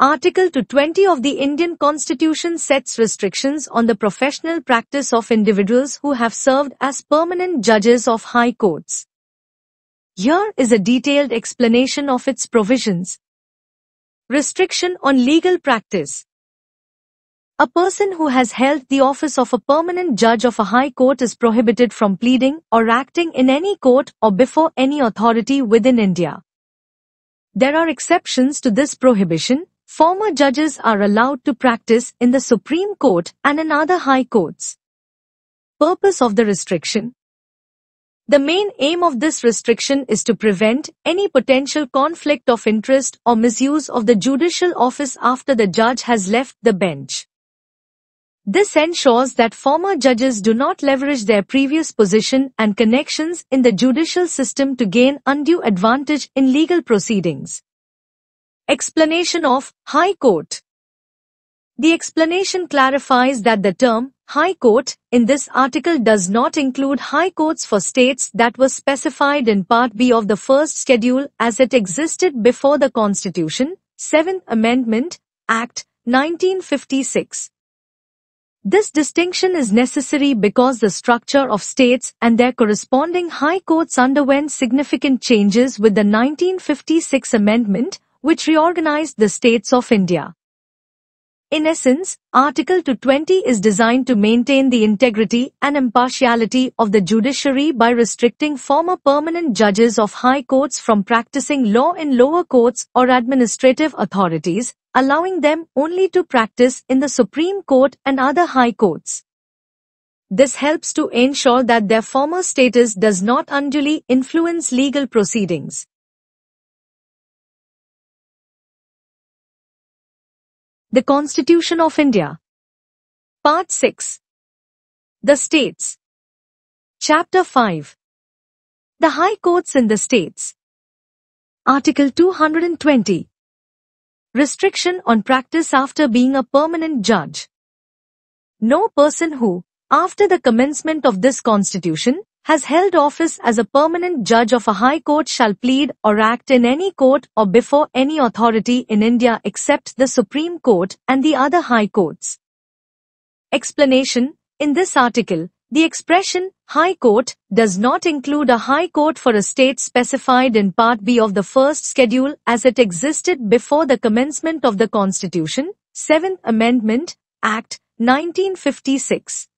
Article 220 of the Indian Constitution sets restrictions on the professional practice of individuals who have served as permanent judges of high courts. Here is a detailed explanation of its provisions. Restriction on legal practice. A person who has held the office of a permanent judge of a high court is prohibited from pleading or acting in any court or before any authority within India. There are exceptions to this prohibition, former judges are allowed to practice in the Supreme Court and in other high courts. Purpose of the restriction The main aim of this restriction is to prevent any potential conflict of interest or misuse of the judicial office after the judge has left the bench. This ensures that former judges do not leverage their previous position and connections in the judicial system to gain undue advantage in legal proceedings. Explanation of High Court The explanation clarifies that the term High Court in this article does not include high courts for states that were specified in Part B of the first schedule as it existed before the Constitution, 7th Amendment, Act, 1956. This distinction is necessary because the structure of states and their corresponding high courts underwent significant changes with the 1956 amendment, which reorganized the states of India. In essence, Article 220 is designed to maintain the integrity and impartiality of the judiciary by restricting former permanent judges of high courts from practicing law in lower courts or administrative authorities, allowing them only to practice in the Supreme Court and other high courts. This helps to ensure that their former status does not unduly influence legal proceedings. The Constitution of India. Part 6. The States. Chapter 5. The High Courts in the States. Article 220. Restriction on practice after being a permanent judge. No person who, after the commencement of this constitution, has held office as a permanent judge of a high court shall plead or act in any court or before any authority in India except the Supreme Court and the other high courts. Explanation In this article, the expression High Court does not include a High Court for a state specified in Part B of the first schedule as it existed before the commencement of the Constitution, 7th Amendment, Act, 1956.